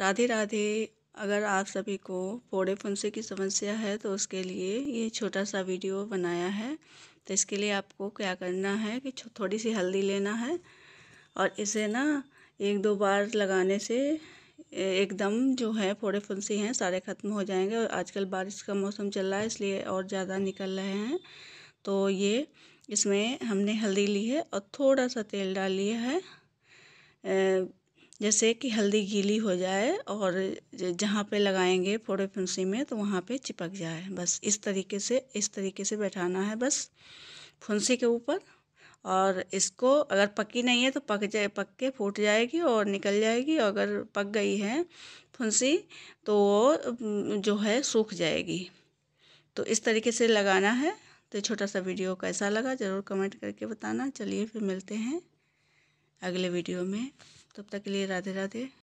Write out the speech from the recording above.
राधे राधे अगर आप सभी को फोड़े फुंसे की समस्या है तो उसके लिए ये छोटा सा वीडियो बनाया है तो इसके लिए आपको क्या करना है कि थोड़ी सी हल्दी लेना है और इसे ना एक दो बार लगाने से एकदम जो है फोड़े फुंसी हैं सारे ख़त्म हो जाएंगे और आजकल बारिश का मौसम चल रहा है इसलिए और ज़्यादा निकल रहे हैं तो ये इसमें हमने हल्दी ली है और थोड़ा सा तेल डाल लिया है जैसे कि हल्दी गीली हो जाए और जहाँ पे लगाएंगे फोड़े फुंसी में तो वहाँ पे चिपक जाए बस इस तरीके से इस तरीके से बैठाना है बस फुंसी के ऊपर और इसको अगर पकी नहीं है तो पक जाए पक के फूट जाएगी और निकल जाएगी और अगर पक गई है फुंसी तो वो जो है सूख जाएगी तो इस तरीके से लगाना है तो छोटा सा वीडियो कैसा लगा ज़रूर कमेंट करके बताना चलिए फिर मिलते हैं अगले वीडियो में तब तक के लिए राधे राधे